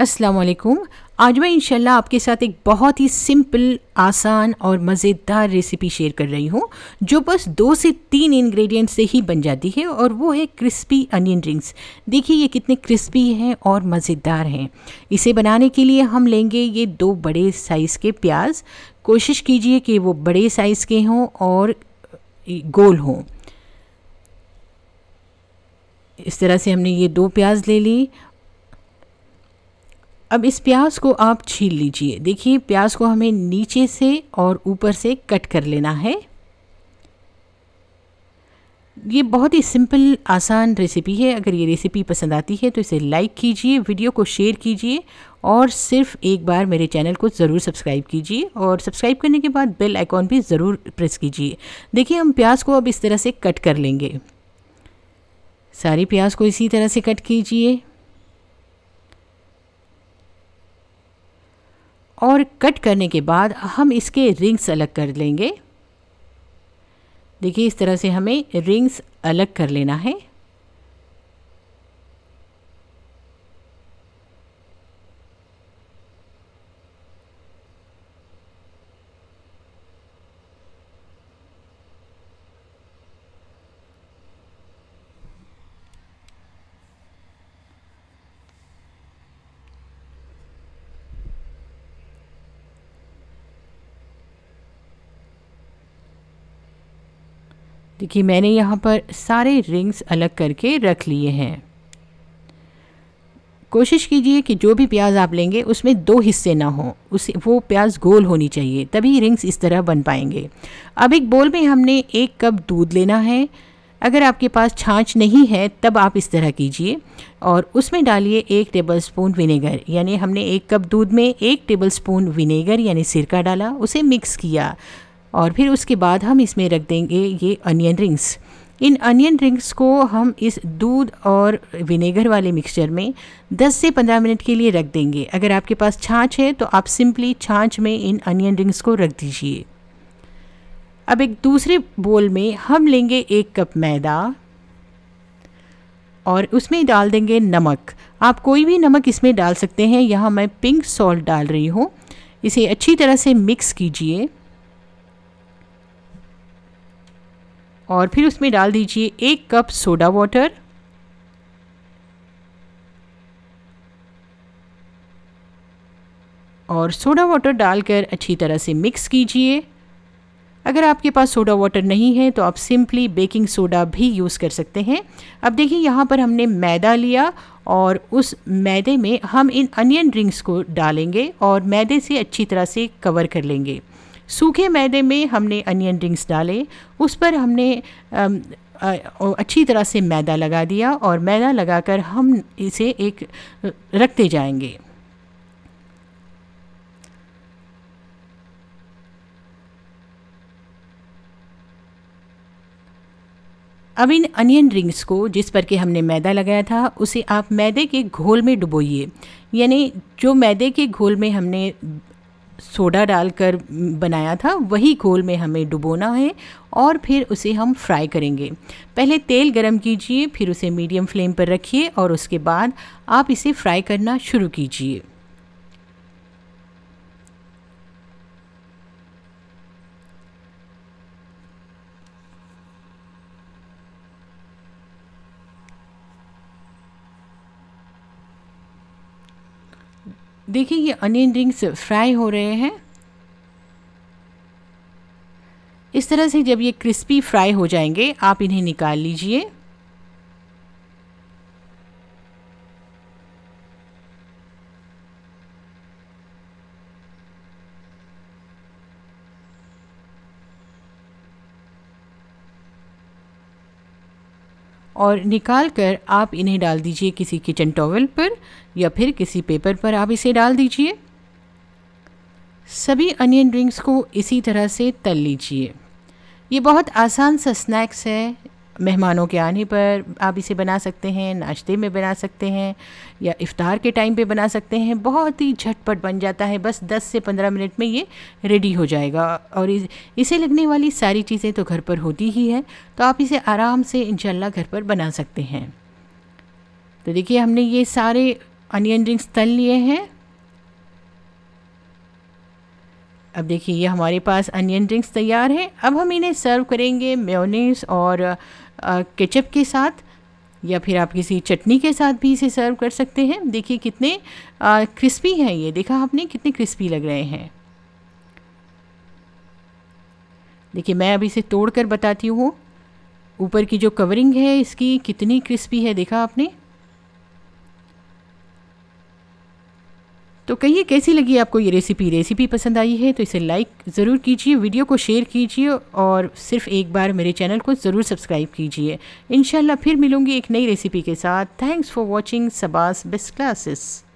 असलकुम आज मैं इंशाल्लाह आपके साथ एक बहुत ही सिंपल आसान और मज़ेदार रेसिपी शेयर कर रही हूँ जो बस दो से तीन इंग्रेडिएंट से ही बन जाती है और वो है क्रिस्पी अनियन रिंग्स देखिए ये कितने क्रिस्पी हैं और मज़ेदार हैं इसे बनाने के लिए हम लेंगे ये दो बड़े साइज़ के प्याज कोशिश कीजिए कि वो बड़े साइज़ के हों और गोल हों इस तरह से हमने ये दो प्याज ले ली अब इस प्याज को आप छील लीजिए देखिए प्याज को हमें नीचे से और ऊपर से कट कर लेना है ये बहुत ही सिंपल आसान रेसिपी है अगर ये रेसिपी पसंद आती है तो इसे लाइक कीजिए वीडियो को शेयर कीजिए और सिर्फ एक बार मेरे चैनल को ज़रूर सब्सक्राइब कीजिए और सब्सक्राइब करने के बाद बेल आइकॉन भी ज़रूर प्रेस कीजिए देखिए हम प्याज को अब इस तरह से कट कर लेंगे सारी प्याज को इसी तरह से कट कीजिए और कट करने के बाद हम इसके रिंग्स अलग कर लेंगे देखिए इस तरह से हमें रिंग्स अलग कर लेना है देखिए मैंने यहाँ पर सारे रिंग्स अलग करके रख लिए हैं कोशिश कीजिए कि जो भी प्याज आप लेंगे उसमें दो हिस्से ना हो उसे वो प्याज गोल होनी चाहिए तभी रिंग्स इस तरह बन पाएंगे अब एक बोल में हमने एक कप दूध लेना है अगर आपके पास छाछ नहीं है तब आप इस तरह कीजिए और उसमें डालिए एक टेबलस्पून विनेगर यानी हमने एक कप दूध में एक टेबलस्पून विनेगर यानी सिरका डाला उसे मिक्स किया और फिर उसके बाद हम इसमें रख देंगे ये अनियन रिंग्स इन अनियन रिंग्स को हम इस दूध और विनेगर वाले मिक्सचर में 10 से 15 मिनट के लिए रख देंगे अगर आपके पास छाछ है तो आप सिंपली छाछ में इन अनियन रिंग्स को रख दीजिए अब एक दूसरे बोल में हम लेंगे एक कप मैदा और उसमें डाल देंगे नमक आप कोई भी नमक इसमें डाल सकते हैं यहाँ मैं पिंक सॉल्ट डाल रही हूँ इसे अच्छी तरह से मिक्स कीजिए और फिर उसमें डाल दीजिए एक कप सोडा वाटर और सोडा वाटर डालकर अच्छी तरह से मिक्स कीजिए अगर आपके पास सोडा वाटर नहीं है तो आप सिंपली बेकिंग सोडा भी यूज़ कर सकते हैं अब देखिए यहाँ पर हमने मैदा लिया और उस मैदे में हम इन अनियन रिंग्स को डालेंगे और मैदे से अच्छी तरह से कवर कर लेंगे सूखे मैदे में हमने अनियन रिंग्स डाले उस पर हमने अच्छी तरह से मैदा लगा दिया और मैदा लगाकर हम इसे एक रखते जाएंगे अब इन अनियन रिंग्स को जिस पर के हमने मैदा लगाया था उसे आप मैदे के घोल में डुबोइए यानी जो मैदे के घोल में हमने सोडा डालकर बनाया था वही घोल में हमें डुबोना है और फिर उसे हम फ्राई करेंगे पहले तेल गरम कीजिए फिर उसे मीडियम फ्लेम पर रखिए और उसके बाद आप इसे फ्राई करना शुरू कीजिए देखिए ये अनियन रिंग्स फ्राई हो रहे हैं इस तरह से जब ये क्रिस्पी फ्राई हो जाएंगे आप इन्हें निकाल लीजिए और निकाल कर आप इन्हें डाल दीजिए किसी किचन टॉवल पर या फिर किसी पेपर पर आप इसे डाल दीजिए सभी अनियन ड्रिंक्स को इसी तरह से तल लीजिए ये बहुत आसान सा स्नैक्स है मेहमानों के आने पर आप इसे बना सकते हैं नाश्ते में बना सकते हैं या इफ़ार के टाइम पे बना सकते हैं बहुत ही झटपट बन जाता है बस 10 से 15 मिनट में ये रेडी हो जाएगा और इसे लगने वाली सारी चीज़ें तो घर पर होती ही हैं तो आप इसे आराम से इन घर पर बना सकते हैं तो देखिए हमने ये सारे अनियन रिंग्स तल लिए हैं अब देखिए ये हमारे पास अनियन रिंग्स तैयार हैं अब हम इन्हें सर्व करेंगे मेयोनीज और केचप के साथ या फिर आप किसी चटनी के साथ भी इसे सर्व कर सकते हैं देखिए कितने आ, क्रिस्पी हैं ये देखा आपने कितने क्रिस्पी लग रहे हैं देखिए मैं अब इसे तोड़ कर बताती हूँ ऊपर की जो कवरिंग है इसकी कितनी क्रिस्पी है देखा आपने तो कहिए कैसी लगी आपको ये रेसिपी रेसिपी पसंद आई है तो इसे लाइक ज़रूर कीजिए वीडियो को शेयर कीजिए और सिर्फ एक बार मेरे चैनल को ज़रूर सब्सक्राइब कीजिए इन फिर मिलूंगी एक नई रेसिपी के साथ थैंक्स फॉर वॉचिंग सबास बेस्ट क्लासेस